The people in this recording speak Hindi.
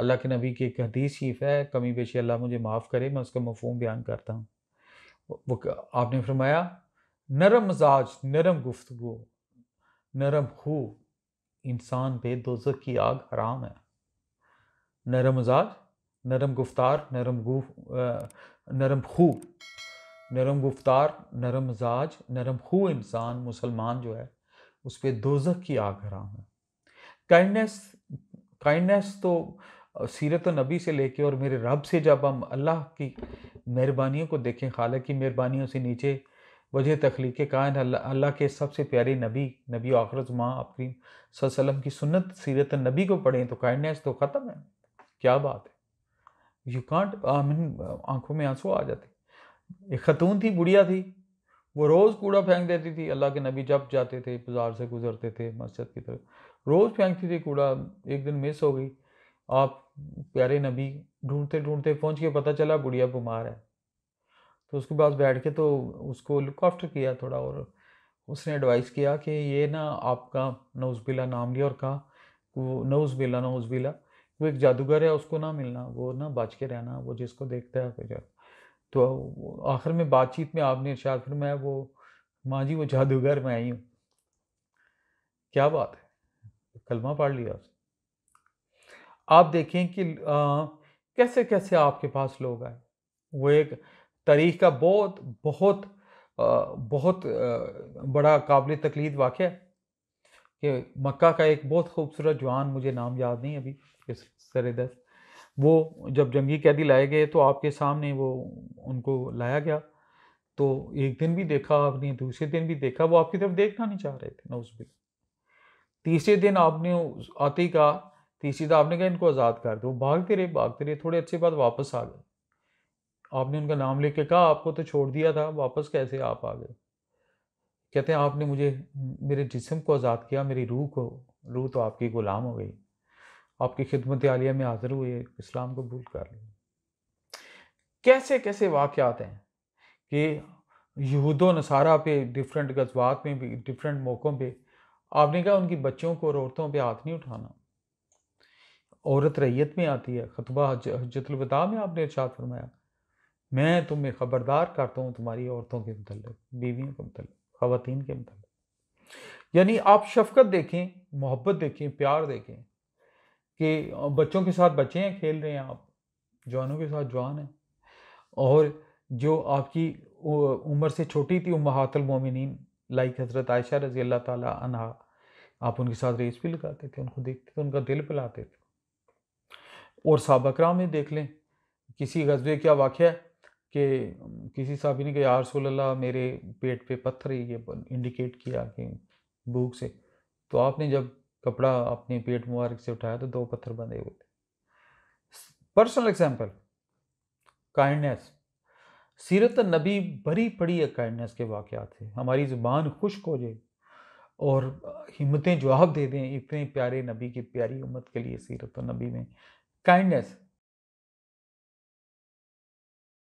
अल्लाह के नबी की एक हदीस शरीफ है कमी पेशी अल्लाह मुझे माफ़ करे मैं उसका मफहम बयान करता हूँ वो आपने फरमाया नरम मजाज नरम गुफ्तु नरम खू इंसान पे दोजक की आग हराम है नरम मजाज नरम गुफ्तार नरम गुफ नरम खू नरम गुफ्तार नरम मजाज नरम खू इंसान मुसलमान जो है उस पर दोजक की आग हराम है काइंडनेस काइंडनेस तो सीरत तो नबी से लेके और मेरे रब से जब हम अल्लाह की मेहरबानियों को देखें खाल की मेहरबानियों से नीचे वजह तख्लीक कायन अल्लाह के सबसे प्यारे नबी नबी माँ अपनी सल्लम की सुन्नत सीरत नबी को पढ़ें तो काइंडनेस तो ख़त्म है क्या बात है यू कांट आमिन आंखों में आंसू आ जाते एक खतून थी बुढ़िया थी वो रोज़ कूड़ा फेंक देती थी अल्लाह के नबी जब जाते थे बाजार से गुजरते थे मस्जिद की तरफ रोज़ फेंकती थी कूड़ा एक दिन मिस हो गई आप प्यारे नबी ढूंढते ढूंढते पहुंच के पता चला बुढ़िया बीमार है तो उसके पास बैठ के तो उसको लुक किया थोड़ा और उसने एडवाइस किया कि ये ना आपका नौजबिला नाम लिया और कहा वो नौजबिला नौजबिला वो एक जादूगर है उसको ना मिलना वो ना बच के रहना वो जिसको देखता है फिर तो आखिर में बातचीत में आपने इर्शाद अच्छा, मैं वो माँ जी वो जादूगर मैं ही हूँ क्या बात है कलमा पढ़ लिया उसने आप देखें कि आ, कैसे कैसे आपके पास लोग आए वो एक तारीख का बहुत बहुत आ, बहुत आ, बड़ा काबिल तकलीद वाक़ है कि मक्का का एक बहुत खूबसूरत जवान मुझे नाम याद नहीं अभी इस सर दस वो जब जंगी कैदी लाए गए तो आपके सामने वो उनको लाया गया तो एक दिन भी देखा आपने दूसरे दिन भी देखा वो आपकी तरफ देखना नहीं चाह रहे थे नौजबिल तीसरे दिन आपने आते ही कहा तीसरी तो आपने कहा इनको आज़ाद कर दो भागते रहे भागते रहे थोड़े अच्छे बाद वापस आ गए आपने उनका नाम लेके कहा आपको तो छोड़ दिया था वापस कैसे आप आ गए कहते हैं आपने मुझे मेरे जिसम को आज़ाद किया मेरी रूह को रूह तो आपकी ग़ुलाम हो गई आपकी खिदमत आलिया में हाजिर हुए इस्लाम कबूल कर लिया कैसे कैसे वाक़ात हैं कि यहूद नसारा पे डिफरेंट गजबात में भी डिफरेंट मौक़ों पे आपने कहा उनकी बच्चों को और औरतों पे हाथ नहीं उठाना औरत रैयत में आती है खतबा हजतलवता में आपने अर्शात फरमाया मैं तुम्हें ख़बरदार करता हूँ तुम्हारी औरतों के मतलब बीवियों के मतलब ख़वान के मतलब यानी आप शफकत देखें मोहब्बत देखें प्यार देखें कि बच्चों के साथ बच्चे हैं खेल रहे हैं आप जवानों के साथ जवान हैं और जो आपकी उम्र से छोटी थी मोमिन लाइक हज़रत आयशा रज़ी अल्लाह ताली आप उनके साथ रेस भी लगाते थे उनको देखते थे उनका दिल पिलाते थे और सबकरा में देख लें किसी गजबे क्या वाक़ है कि किसी साहबी ने कहा यार मेरे पेट पे पत्थर ये इंडिकेट किया कि भूख से तो आपने जब कपड़ा अपने पेट मुबारक से उठाया तो दो पत्थर बंधे हुए थे पर्सनल एग्जाम्पल काइंडनेस सीरत नबी भरी पड़ी है काइंडनेस के वाक़ थे हमारी ज़ुबान खुश्क हो जाए और हिम्मतें जवाब दे दें इतने प्यारे नबी की प्यारी उम्मत के लिए सीरत नबी में kindness